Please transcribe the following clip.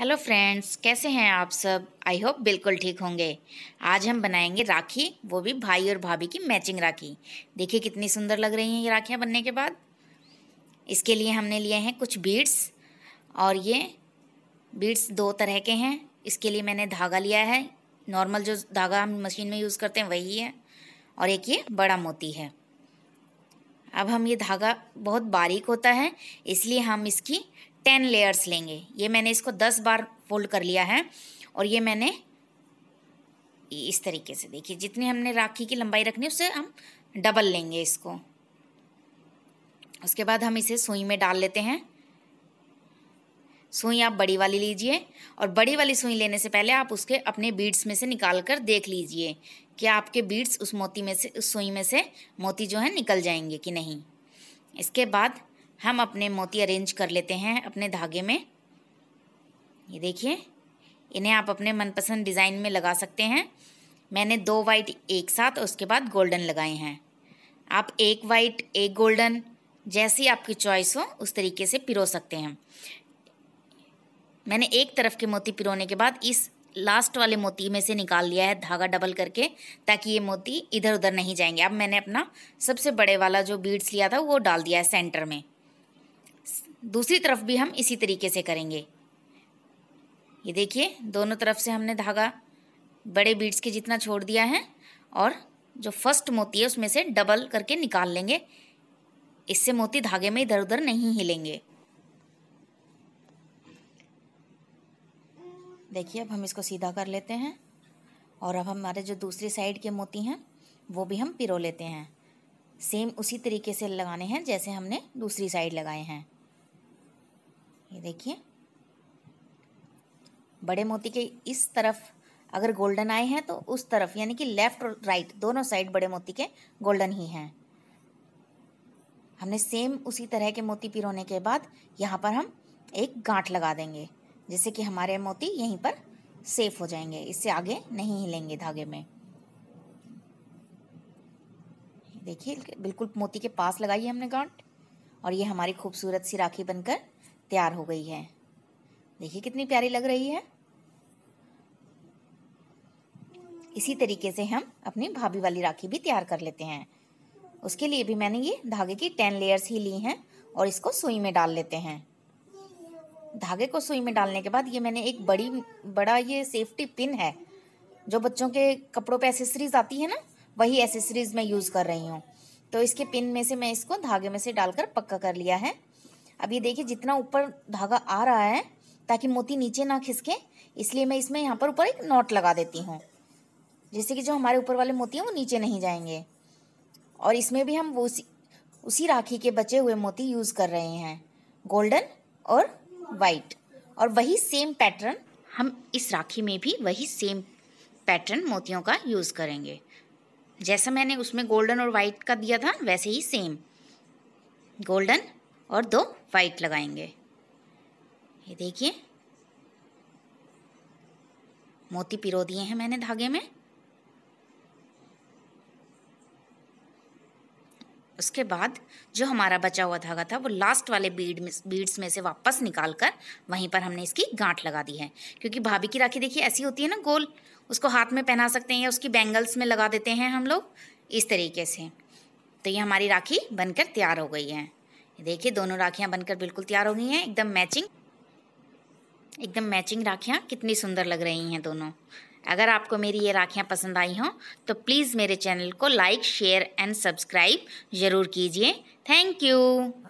hello friends कैसे हैं आप सब आई होप बिल्कुल ठीक होंगे आज हम बनाएंगे राखी वो भी भाई और भाभी की मैचिंग राखी देखिए कितनी सुंदर लग रही हैं ये राखियाँ बनने के बाद इसके लिए हमने लिए हैं कुछ बीड्स और ये बीड्स दो तरह के हैं इसके लिए मैंने धागा लिया है नॉर्मल जो धागा हम मशीन में यूज़ करते हैं वही है और एक ये बड़ा मोती है अब हम ये धागा बहुत बारीक होता है इसलिए हम इसकी टेन लेयर्स लेंगे ये मैंने इसको दस बार फोल्ड कर लिया है और ये मैंने इस तरीके से देखिए जितनी हमने राखी की लंबाई रखनी उससे हम डबल लेंगे इसको उसके बाद हम इसे सुई में डाल लेते हैं सुई आप बड़ी वाली लीजिए और बड़ी वाली सुई लेने से पहले आप उसके अपने बीड्स में से निकाल कर देख लीजिए कि आपके बीड्स उस मोती में से उस सुई में से मोती जो है निकल जाएंगे कि नहीं इसके बाद हम अपने मोती अरेंज कर लेते हैं अपने धागे में ये देखिए इन्हें आप अपने मनपसंद डिज़ाइन में लगा सकते हैं मैंने दो वाइट एक साथ और उसके बाद गोल्डन लगाए हैं आप एक वाइट एक गोल्डन जैसी आपकी चॉइस हो उस तरीके से पिरो सकते हैं मैंने एक तरफ के मोती पिरोने के बाद इस लास्ट वाले मोती में से निकाल लिया है धागा डबल करके ताकि ये मोती इधर उधर नहीं जाएंगे अब मैंने अपना सबसे बड़े वाला जो बीड्स लिया था वो डाल दिया है सेंटर में दूसरी तरफ भी हम इसी तरीके से करेंगे ये देखिए दोनों तरफ से हमने धागा बड़े बीड्स के जितना छोड़ दिया है और जो फर्स्ट मोती है उसमें से डबल करके निकाल लेंगे इससे मोती धागे में इधर उधर नहीं हिलेंगे देखिए अब हम इसको सीधा कर लेते हैं और अब हमारे जो दूसरी साइड के मोती हैं वो भी हम पिरो लेते हैं सेम उसी तरीके से लगाने हैं जैसे हमने दूसरी साइड लगाए हैं ये देखिए बड़े मोती के इस तरफ अगर गोल्डन आए हैं तो उस तरफ यानी कि लेफ्ट और राइट दोनों साइड बड़े मोती के गोल्डन ही हैं हमने सेम उसी तरह के मोती पिरोने के बाद यहाँ पर हम एक गांठ लगा देंगे जिससे कि हमारे मोती यहीं पर सेफ हो जाएंगे इससे आगे नहीं हिलेंगे धागे में देखिए बिल्कुल मोती के पास लगाई है हमने गांठ और ये हमारी खूबसूरत सी राखी बनकर तैयार हो गई है देखिए कितनी प्यारी लग रही है इसी तरीके से हम अपनी भाभी वाली राखी भी तैयार कर लेते हैं उसके लिए भी मैंने ये धागे की टेन लेयर्स ही ली हैं और इसको सुई में डाल लेते हैं धागे को सुई में डालने के बाद ये मैंने एक बड़ी बड़ा ये सेफ्टी पिन है जो बच्चों के कपड़ों पे एसेसरीज आती है ना वही एसेसरीज मैं यूज़ कर रही हूँ तो इसके पिन में से मैं इसको धागे में से डालकर पक्का कर लिया है अब ये देखिए जितना ऊपर धागा आ रहा है ताकि मोती नीचे ना खिसके इसलिए मैं इसमें यहाँ पर ऊपर एक नॉट लगा देती हूँ जैसे कि जो हमारे ऊपर वाले मोती हैं वो नीचे नहीं जाएंगे और इसमें भी हम वो उसी उसी राखी के बचे हुए मोती यूज़ कर रहे हैं गोल्डन और वाइट और वही सेम पैटर्न हम इस राखी में भी वही सेम पैटर्न मोतियों का यूज़ करेंगे जैसा मैंने उसमें गोल्डन और वाइट का दिया था वैसे ही सेम गोल्डन और दो वाइट लगाएंगे ये देखिए मोती पिरो दिए हैं मैंने धागे में उसके बाद जो हमारा बचा हुआ धागा था वो लास्ट वाले बीड में बीड्स में से वापस निकाल कर वहीं पर हमने इसकी गांठ लगा दी है क्योंकि भाभी की राखी देखिए ऐसी होती है ना गोल उसको हाथ में पहना सकते हैं या उसकी बैंगल्स में लगा देते हैं हम लोग इस तरीके से तो ये हमारी राखी बनकर तैयार हो गई है देखिए दोनों राखियाँ बनकर बिल्कुल तैयार हो गई हैं एकदम मैचिंग एकदम मैचिंग राखियाँ कितनी सुंदर लग रही हैं दोनों अगर आपको मेरी ये राखियाँ पसंद आई हों तो प्लीज़ मेरे चैनल को लाइक शेयर एंड सब्सक्राइब ज़रूर कीजिए थैंक यू